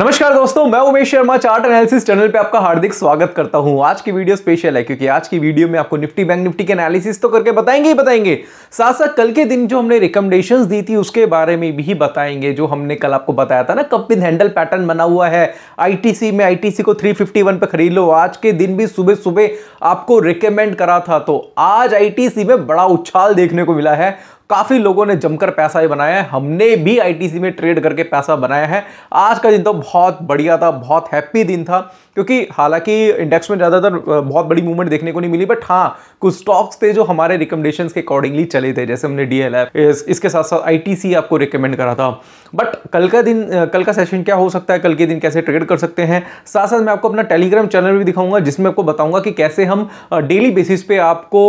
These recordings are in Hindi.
नमस्कार दोस्तों मैं Umesh Sharma chart analysis channel पे आपका हार्दिक स्वागत करता हूं आज की वीडियो स्पेशल है क्योंकि आज की वीडियो में आपको निफ्टी बैंक निफ्टी के एनालिसिस तो करके बताएंगे ही बताएंगे साथ साथ कल के दिन जो हमने रिकमेंडेशंस दी थी उसके बारे में भी बताएंगे जो हमने कल आपको बताया था ना कब विद हैंडल पैटर्न बना हुआ है आई में आई को थ्री पे खरीद लो आज के दिन भी सुबह सुबह आपको रिकमेंड करा था तो आज आई में बड़ा उछाल देखने को मिला है काफ़ी लोगों ने जमकर पैसा भी बनाया है हमने भी आईटीसी में ट्रेड करके पैसा बनाया है आज का दिन तो बहुत बढ़िया था बहुत हैप्पी दिन था क्योंकि हालांकि इंडेक्स में ज़्यादातर बहुत बड़ी मूवमेंट देखने को नहीं मिली बट हाँ कुछ स्टॉक्स थे जो हमारे रिकमेंडेशन के अकॉर्डिंगली चले थे जैसे हमने डी इस, इसके साथ साथ आई आपको रिकमेंड करा था बट कल का दिन कल का सेशन क्या हो सकता है कल के दिन कैसे ट्रेड कर सकते हैं साथ साथ मैं आपको अपना टेलीग्राम चैनल भी दिखाऊंगा जिसमें आपको बताऊंगा कि कैसे हम डेली बेसिस पे आपको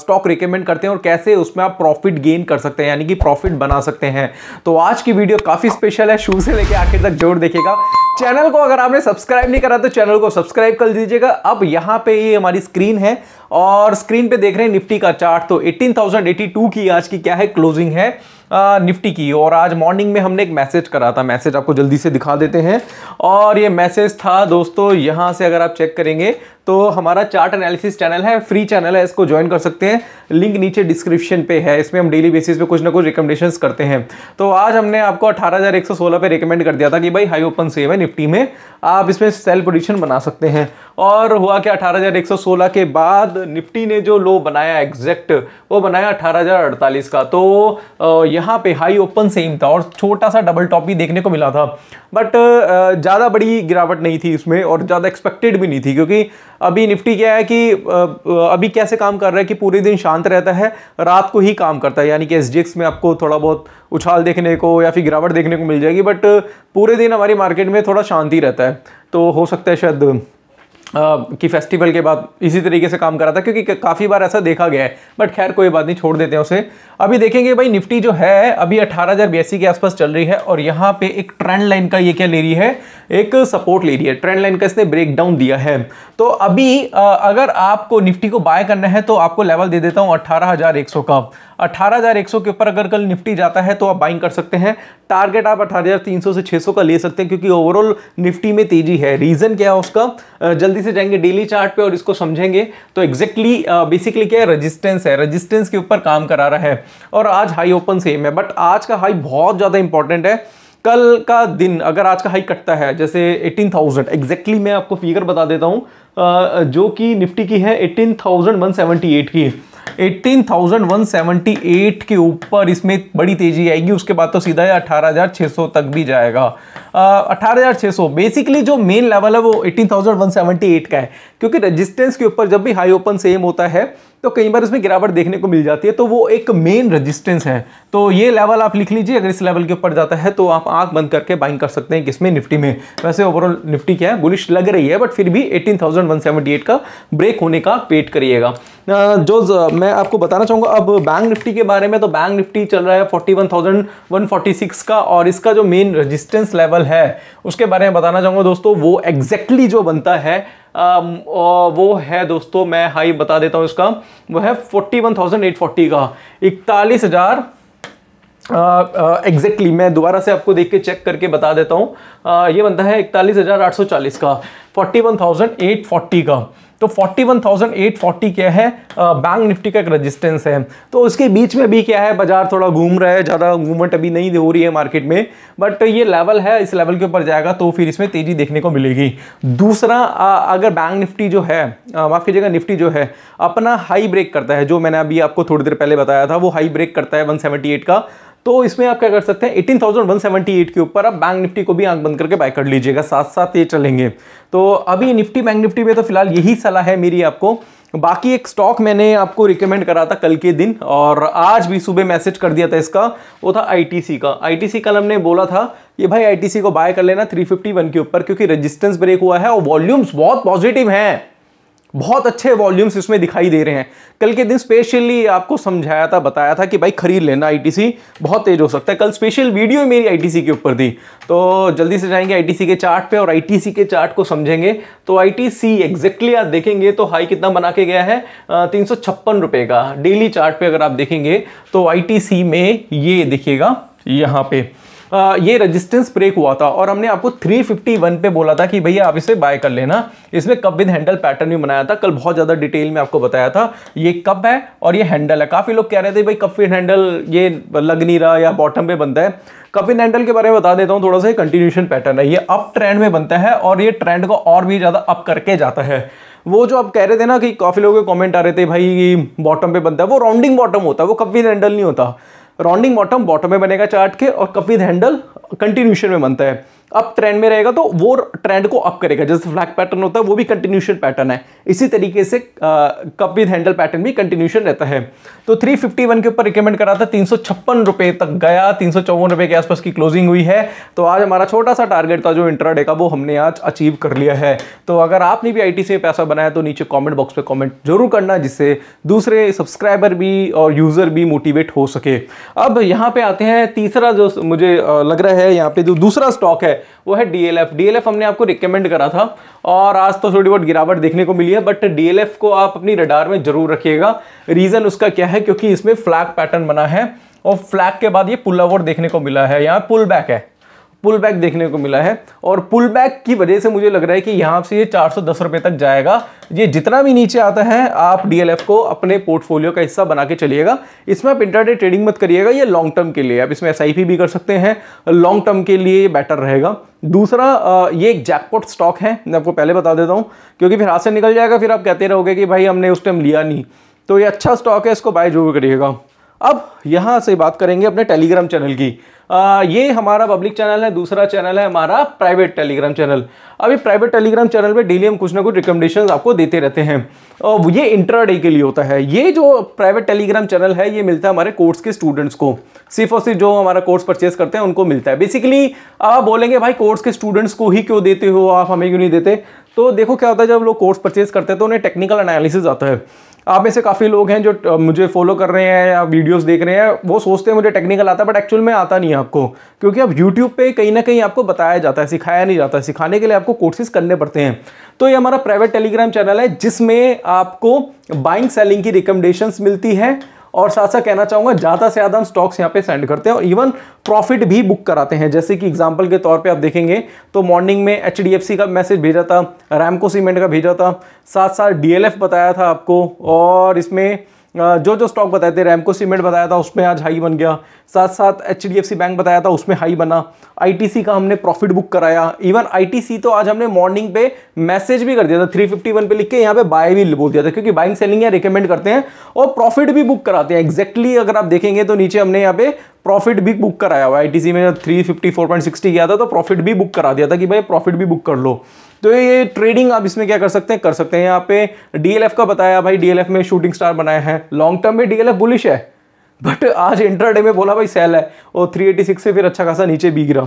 स्टॉक रिकमेंड करते हैं और कैसे उसमें आप प्रॉफिट गेन गेन कर सकते हैं यानी कि प्रॉफिट बना सकते हैं तो आज की वीडियो काफ़ी स्पेशल है शुरू से लेकर आखिर तक जोर देखेगा चैनल को अगर आपने सब्सक्राइब नहीं करा तो चैनल को सब्सक्राइब कर दीजिएगा अब यहाँ पे ये हमारी स्क्रीन है और स्क्रीन पे देख रहे हैं निफ्टी का चार्ट तो 18,082 की आज की क्या है क्लोजिंग है आ, निफ्टी की और आज मॉर्निंग में हमने एक मैसेज करा था मैसेज आपको जल्दी से दिखा देते हैं और ये मैसेज था दोस्तों यहाँ से अगर आप चेक करेंगे तो हमारा चार्ट एनालिसिस चैनल है फ्री चैनल है इसको ज्वाइन कर सकते हैं लिंक नीचे डिस्क्रिप्शन पे है इसमें हम डेली बेसिस पे कुछ ना कुछ रिकमेंडेशन करते हैं तो आज हमने आपको अठारह हज़ार एक सौ सोलह पे रिकमेंड कर दिया था कि भाई हाई ओपन सेव है निफ्टी में आप इसमें सेल पोजिशन बना सकते हैं और हुआ क्या अठारह हज़ार एक सौ सोलह के बाद निफ्टी ने जो लो बनाया एग्जैक्ट वो बनाया अठारह हज़ार अड़तालीस का तो यहाँ पे हाई ओपन सेम था और छोटा सा डबल टॉप भी देखने को मिला था बट ज़्यादा बड़ी गिरावट नहीं थी इसमें और ज़्यादा एक्सपेक्टेड भी नहीं थी क्योंकि अभी निफ्टी क्या है कि अभी कैसे काम कर रहा है कि पूरे दिन शांत रहता है रात को ही काम करता है यानी कि एस में आपको थोड़ा बहुत उछाल देखने को या फिर गिरावट देखने को मिल जाएगी बट पूरे दिन हमारी मार्केट में थोड़ा शांति रहता है तो हो सकता है शायद कि फेस्टिवल के बाद इसी तरीके से काम करा था क्योंकि काफ़ी बार ऐसा देखा गया है बट खैर कोई बात नहीं छोड़ देते हैं उसे अभी देखेंगे भाई निफ्टी जो है अभी अट्ठारह हज़ार के आसपास चल रही है और यहाँ पे एक ट्रेंड लाइन का ये क्या ले रही है एक सपोर्ट ले रही है ट्रेंड लाइन का इसने ब्रेक डाउन दिया है तो अभी अगर आपको निफ्टी को बाय करना है तो आपको लेवल दे देता हूँ अट्ठारह का 18,100 के ऊपर अगर कल निफ्टी जाता है तो आप बाइंग कर सकते हैं टारगेट आप अठारह से 600 का ले सकते हैं क्योंकि ओवरऑल निफ्टी में तेजी है रीज़न क्या है उसका जल्दी से जाएंगे डेली चार्ट पे और इसको समझेंगे तो एग्जैक्टली बेसिकली क्या है रजिस्टेंस है रजिस्टेंस के ऊपर काम करा रहा है और आज हाई ओपन सेम है बट आज का हाई बहुत ज़्यादा इंपॉर्टेंट है कल का दिन अगर आज का हाई कटता है जैसे 18,000 एग्जैक्टली मैं आपको फिगर बता देता हूँ जो कि निफ्टी की है 18,178 की 18,178 के ऊपर इसमें बड़ी तेजी आएगी उसके बाद तो सीधा अठारह तक भी जाएगा अठारह uh, बेसिकली जो मेन लेवल है वो 18,178 का है क्योंकि रेजिस्टेंस के ऊपर जब भी हाई ओपन सेम होता है तो कई बार इसमें गिरावट देखने को मिल जाती है तो वो एक मेन रेजिस्टेंस है तो ये लेवल आप लिख लीजिए अगर इस लेवल के ऊपर जाता है तो आप आंख बंद करके बाइंग कर सकते हैं किसमें निफ्टी में वैसे ओवरऑल निफ्टी क्या है बुलिश लग रही है बट फिर भी 18,178 का ब्रेक होने का वेट करिएगा जो मैं आपको बताना चाहूँगा अब बैंक निफ्टी के बारे में तो बैंक निफ्टी चल रहा है फोर्टी का और इसका जो मेन रजिस्टेंस लेवल है उसके बारे में बताना चाहूँगा दोस्तों वो एग्जैक्टली exactly जो बनता है आ, वो है दोस्तों मैं हाई बता देता हूँ इसका वो है forty one thousand eight forty का इकतालीस हज़ार एग्जैक्टली मैं दोबारा से आपको देख के चेक करके बता देता हूँ ये बनता है इकतालीस हज़ार आठ सौ चालीस का forty one thousand eight forty का तो 41,840 क्या है बैंक निफ्टी का एक रजिस्टेंस है तो उसके बीच में भी क्या है बाजार थोड़ा घूम रहा है ज़्यादा मूवमेंट अभी नहीं हो रही है मार्केट में बट ये लेवल है इस लेवल के ऊपर जाएगा तो फिर इसमें तेज़ी देखने को मिलेगी दूसरा अगर बैंक निफ्टी जो है माफ़ कीजिएगा निफ्टी जो है अपना हाई ब्रेक करता है जो मैंने अभी आपको थोड़ी देर पहले बताया था वो हाई ब्रेक करता है वन का तो इसमें आप क्या कर सकते हैं 18,178 के ऊपर आप बैंक निफ्टी को भी आंख बंद करके बाय कर लीजिएगा साथ साथ ये चलेंगे तो अभी निफ्टी बैंक निफ्टी में तो फिलहाल यही सलाह है मेरी आपको बाकी एक स्टॉक मैंने आपको रिकमेंड करा था कल के दिन और आज भी सुबह मैसेज कर दिया था इसका वो था आईटीसी का आईटीसी कल हमने बोला था ये भाई आईटीसी को बाय कर लेना 351 के ऊपर क्योंकि रेजिस्टेंस ब्रेक हुआ है और वॉल्यूम्स बहुत पॉजिटिव हैं बहुत अच्छे वॉल्यूम्स इसमें दिखाई दे रहे हैं कल के दिन स्पेशली आपको समझाया था बताया था कि भाई खरीद लेना आईटीसी बहुत तेज हो सकता है कल स्पेशल वीडियो मेरी आईटीसी के ऊपर दी तो जल्दी से जाएंगे आईटीसी के चार्ट पे और आईटीसी के चार्ट को समझेंगे तो आईटीसी एग्जैक्टली आप देखेंगे तो हाई कितना बना के गया है तीन सौ का डेली चार्ट पे अगर आप देखेंगे तो आई में ये देखिएगा यहाँ पे ये रजिस्टेंस ब्रेक हुआ था और हमने आपको 351 पे बोला था कि भैया आप इसे बाय कर लेना इसमें कब विद हैंडल पैटर्न भी बनाया था कल बहुत ज़्यादा डिटेल में आपको बताया था ये कप है और ये हैंडल है काफ़ी लोग कह रहे थे भाई कप विद हैंडल ये लग नहीं रहा या बॉटम पे बनता है कप विद हैंडल के बारे में बता देता हूँ थोड़ा सा कंटिन्यूशन पैटर्न है ये अप ट्रेंड में बनता है और ये ट्रेंड को और भी ज़्यादा अप करके जाता है वो जो आप कह रहे थे ना कि काफ़ी लोगों के कमेंट आ रहे थे भाई बॉटम पे बनता है वो राउंडिंग बॉटम होता है वो कप विद हैंडल नहीं होता राउंडिंग बॉटम बॉटम में बनेगा चार्ट के और कपिद हैंडल कंटिन्यूशन में बनता है अप ट्रेंड में रहेगा तो वो ट्रेंड को अप करेगा जैसे फ्लैग पैटर्न होता है वो भी कंटिन्यूशन पैटर्न है इसी तरीके से कप विद हैंडल पैटर्न भी कंटिन्यूशन रहता है तो 351 के ऊपर रिकमेंड करा था तीन रुपए तक गया तीन रुपए के आसपास की क्लोजिंग हुई है तो आज हमारा छोटा सा टारगेट था जो इंट्राडे का वो हमने आज अचीव कर लिया है तो अगर आपने भी आई से पैसा बनाया तो नीचे कॉमेंट बॉक्स पर कॉमेंट जरूर करना जिससे दूसरे सब्सक्राइबर भी और यूज़र भी मोटिवेट हो सके अब यहाँ पे आते हैं तीसरा जो मुझे लग रहा है यहाँ पे जो दूसरा स्टॉक है है वो है डीएलएफ डीएलएफ हमने आपको रिकमेंड करा था और आज तो थोड़ी बहुत गिरावट देखने को मिली है बट डीएलएफ को आप अपनी रडार में जरूर रखिएगा रीज़न उसका क्या है क्योंकि इसमें फ्लैग पैटर्न बना है और फ्लैग के बाद ये पुल ओवर देखने को मिला है यहाँ पुल बैक है पुल बैक देखने को मिला है और पुल बैक की वजह से मुझे लग रहा है कि यहाँ से ये चार सौ तक जाएगा ये जितना भी नीचे आता है आप डीएलएफ को अपने पोर्टफोलियो का हिस्सा बना के चलिएगा इसमें आप इंटरडे ट्रेडिंग मत करिएगा ये लॉन्ग टर्म के लिए आप इसमें एस भी कर सकते हैं लॉन्ग टर्म के लिए ये बेटर रहेगा दूसरा ये एक जैकपॉट स्टॉक है मैं आपको पहले बता देता हूँ क्योंकि फिर हाथ से निकल जाएगा फिर आप कहते रहोगे कि भाई हमने उस टाइम लिया नहीं तो ये अच्छा स्टॉक है इसको बाय जरूर करिएगा अब यहां से बात करेंगे अपने टेलीग्राम चैनल की आ, ये हमारा पब्लिक चैनल है दूसरा चैनल है हमारा प्राइवेट टेलीग्राम चैनल अभी प्राइवेट टेलीग्राम चैनल पे डेली हम कुछ ना कुछ रिकमेंडेशन आपको देते रहते हैं और ये इंट्राडे के लिए होता है ये जो प्राइवेट टेलीग्राम चैनल है ये मिलता है हमारे कोर्स के स्टूडेंट्स को सिर्फ और सिर्फ जो हमारा कोर्स परचेज करते हैं उनको मिलता है बेसिकली आप बोलेंगे भाई कोर्स के स्टूडेंट्स को ही क्यों देते हो आप हमें क्यों नहीं देते तो देखो क्या होता है जब लोग कोर्स परचेज करते हैं तो उन्हें टेक्निकल एनालिसिस आता है आप में से काफ़ी लोग हैं जो मुझे फॉलो कर रहे हैं या वीडियोस देख रहे हैं वो सोचते हैं मुझे टेक्निकल आता है बट एक्चुअल में आता नहीं है आपको क्योंकि अब यूट्यूब पे कहीं ना कहीं आपको बताया जाता है सिखाया नहीं जाता है सिखाने के लिए आपको कोर्सेज करने पड़ते हैं तो ये हमारा प्राइवेट टेलीग्राम चैनल है जिसमें आपको बाइंग सेलिंग की रिकमेंडेशंस मिलती है और साथ साथ कहना चाहूंगा ज़्यादा से ज़्यादा हम स्टॉक्स यहाँ पे सेंड करते हैं और इवन प्रॉफिट भी बुक कराते हैं जैसे कि एग्जाम्पल के तौर पर आप देखेंगे तो मॉर्निंग में एच का मैसेज भेजा था रैमको सीमेंट का भेजा था साथ साथ डी बताया था आपको और इसमें जो जो स्टॉक बताए थे रैमको सीमेंट बताया था उसमें आज हाई बन गया साथ साथ एच बैंक बताया था उसमें हाई बना आई का हमने प्रॉफिट बुक कराया इवन आई तो आज हमने मॉर्निंग पे मैसेज भी कर दिया था थ्री फिफ्टी वन पे लिख के यहाँ पे बाय भी बोल दिया था क्योंकि बाइंग सेलिंग है रिकमेंड करते हैं और प्रॉफिट भी बुक कराते हैं एक्जैक्टली अगर आप देखेंगे तो नीचे हमने यहाँ पे प्रॉफिट भी बुक कराया हुआ आई में जब three fifty four point sixty गया था तो प्रॉफिट भी बुक करा दिया था कि भाई प्रॉफिट भी बुक कर लो तो ये ट्रेडिंग आप इसमें क्या कर सकते हैं कर सकते हैं यहाँ पे डीएलएफ का बताया भाई डीएलएफ में शूटिंग स्टार बनाया है लॉन्ग टर्म में डीएलएफ बुलिश है बट आज इंटरडे में बोला भाई सेल है और 386 से फिर अच्छा खासा नीचे भी गिरा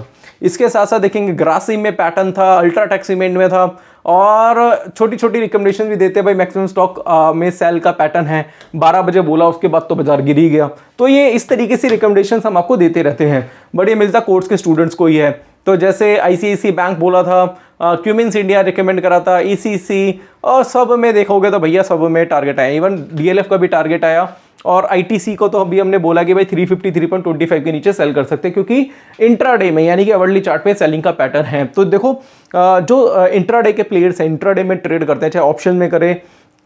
इसके साथ साथ देखेंगे ग्रासिम में पैटर्न था अल्ट्रा सीमेंट में था और छोटी छोटी रिकमेंडेशन भी देते हैं भाई मैक्सिमम स्टॉक में सेल का पैटर्न है 12 बजे बोला उसके बाद तो बाजार गिर ही गया तो ये इस तरीके से रिकमेंडेशन हम आपको देते रहते हैं बट ये मिलता कोर्स के स्टूडेंट्स को ही है तो जैसे आईसीआईसी बैंक e बोला था क्यूमिन्स इंडिया रिकमेंड करा था ईसीसी e e और सब में देखोगे तो भैया सब में टारगेट आया इवन डीएलएफ का भी टारगेट आया और आईटीसी को तो अभी हमने बोला कि भाई ट्वेंटी फाइव के नीचे सेल कर सकते हैं क्योंकि इंट्राडे में यानी कि अवर्ली चार्ट पे सेलिंग का पैटर्न है तो देखो जो इंट्राडे के प्लेयर्स हैं इंट्राडे में ट्रेड करते हैं चाहे ऑप्शन में करें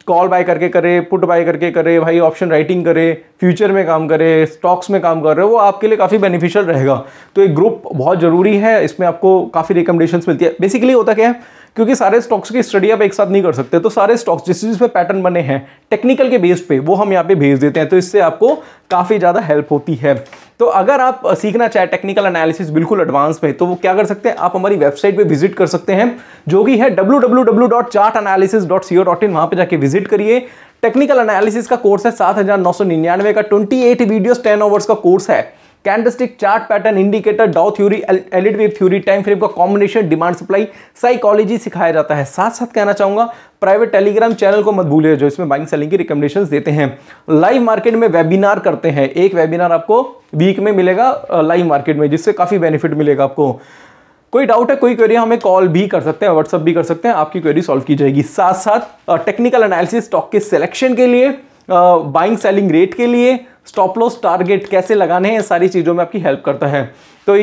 कॉल बाय करके करे पुट बाय करके करे भाई ऑप्शन राइटिंग करे फ्यूचर में काम करे स्टॉक्स में काम कर रहे वो आपके लिए काफ़ी बेनिफिशियल रहेगा तो एक ग्रुप बहुत ज़रूरी है इसमें आपको काफ़ी रिकमेंडेशन मिलती है बेसिकली होता क्या है क्योंकि सारे स्टॉक्स की स्टडी आप एक साथ नहीं कर सकते तो सारे स्टॉक्स जिस जिसमें पैटर्न बने हैं टेक्निकल के बेस पे वो हम यहाँ पे भेज देते हैं तो इससे आपको काफ़ी ज़्यादा हेल्प होती है तो अगर आप सीखना चाहे टेक्निकल एनालिसिस बिल्कुल एडवांस में तो वो क्या कर सकते हैं आप हमारी वेबसाइट पे विजिट कर सकते हैं जो कि है www.chartanalysis.co.in वहां पे जाके विजिट करिए टेक्निकल एनालिसिस का कोर्स है सात का twenty eight videos ten hours का कोर्स है candlestick chart pattern indicator Dow theory Elliott wave theory time frame का कॉम्बिनेशन डिमांड सप्लाई साइकोलॉजी सिखाया जाता है साथ साथ कहना चाहूंगा प्राइवेट टेलीग्राम चैनल को मत भूलिए जो इसमें बाइंग सेलिंग की रिकमेंडेशन देते हैं लाइव मार्केट में वेबिनार करते हैं एक वेबिनार आपको वीक में मिलेगा लाइव मार्केट में जिससे काफ़ी बेनिफिट मिलेगा आपको कोई डाउट है कोई क्वेरी हमें कॉल भी कर सकते हैं व्हाट्सअप भी कर सकते हैं आपकी क्वेरी सॉल्व की जाएगी साथ साथ टेक्निकल एनालिसिस स्टॉक के सिलेक्शन के लिए बाइंग सेलिंग रेट के लिए स्टॉप लॉस टारगेट कैसे लगाने हैं सारी चीज़ों में आपकी हेल्प करता है तो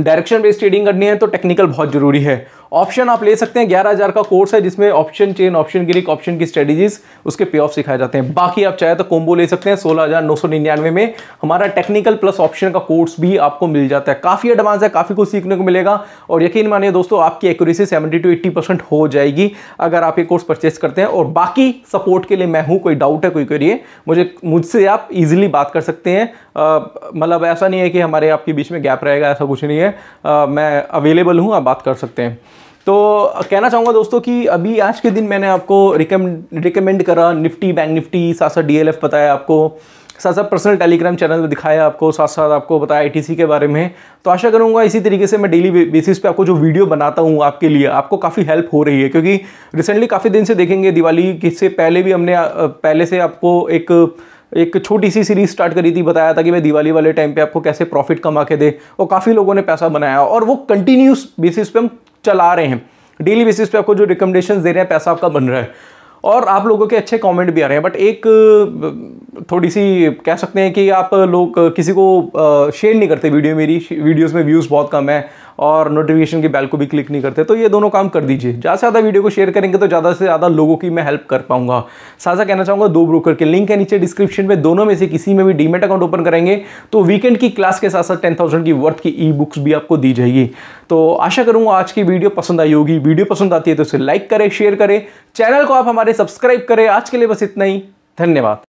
डायरेक्शन बेस्ड ट्रेडिंग करनी है तो टेक्निकल बहुत ज़रूरी है ऑप्शन आप ले सकते हैं ग्यारह हज़ार का कोर्स है जिसमें option chain option Greeks option की स्ट्रेटेजीज उसके पे ऑफ सिखाए जाते हैं बाकी आप चाहे तो कोम्बो ले सकते हैं सोलह हज़ार नौ सौ निन्यानवे में हमारा टेक्निकल प्लस ऑप्शन का कोर्स भी आपको मिल जाता है काफ़ी एडवांस है काफ़ी कुछ सीखने को मिलेगा और यकीन मानिए दोस्तों आपकी accuracy seventy to eighty percent हो जाएगी अगर आप ये कोर्स परचेज करते हैं और बाकी सपोर्ट के लिए मैं हूँ कोई डाउट है कोई क्वेरी है मुझे मुझसे आप ईजिली बात कर सकते हैं मतलब ऐसा नहीं है कि हमारे आपके बीच में गैप रहेगा ऐसा कुछ नहीं है आ, मैं अवेलेबल हूँ आप बात कर सकते हैं तो कहना चाहूँगा दोस्तों कि अभी आज के दिन मैंने आपको रिकमेंड रिकमेंड करा निफ्टी बैंक निफ्टी साथ साथ डी बताया आपको साथ साथ पर्सनल टेलीग्राम चैनल में दिखाया आपको साथ साथ आपको बताया आई के बारे में तो आशा करूँगा इसी तरीके से मैं डेली बेसिस पे आपको जो वीडियो बनाता हूँ आपके लिए आपको काफ़ी हेल्प हो रही है क्योंकि रिसेंटली काफ़ी दिन से देखेंगे दिवाली से पहले भी हमने पहले से आपको एक एक छोटी सी सीरीज स्टार्ट करी थी बताया था कि मैं दिवाली वाले टाइम पे आपको कैसे प्रॉफिट कमा के दे और काफ़ी लोगों ने पैसा बनाया और वो कंटिन्यूस बेसिस पे हम चला रहे हैं डेली बेसिस पे आपको जो रिकमेंडेशन दे रहे हैं पैसा आपका बन रहा है और आप लोगों के अच्छे कमेंट भी आ रहे हैं बट एक थोड़ी सी कह सकते हैं कि आप लोग किसी को शेयर नहीं करते वीडियो मेरी वीडियोस में व्यूज़ बहुत कम है और नोटिफिकेशन की बेल को भी क्लिक नहीं करते तो ये दोनों काम कर दीजिए ज़्यादा से ज़्यादा वीडियो को शेयर करेंगे तो ज़्यादा से ज़्यादा लोगों की मैं हेल्प कर पाऊंगा साझा कहना चाहूँगा दो ब्रोकर के लिंक है नीचे डिस्क्रिप्शन में दोनों में से किसी में भी डीमेट अकाउंट ओपन करेंगे तो वीकेंड की क्लास के साथ साथ टेन थाउजेंड की वर्थ की ई बुक्स भी आपको दी जाएगी तो आशा करूँगा आज की वीडियो पसंद आई होगी वीडियो पसंद आती है तो उसे लाइक करें शेयर करें चैनल को आप हमारे सब्सक्राइब करें आज के लिए बस इतना ही धन्यवाद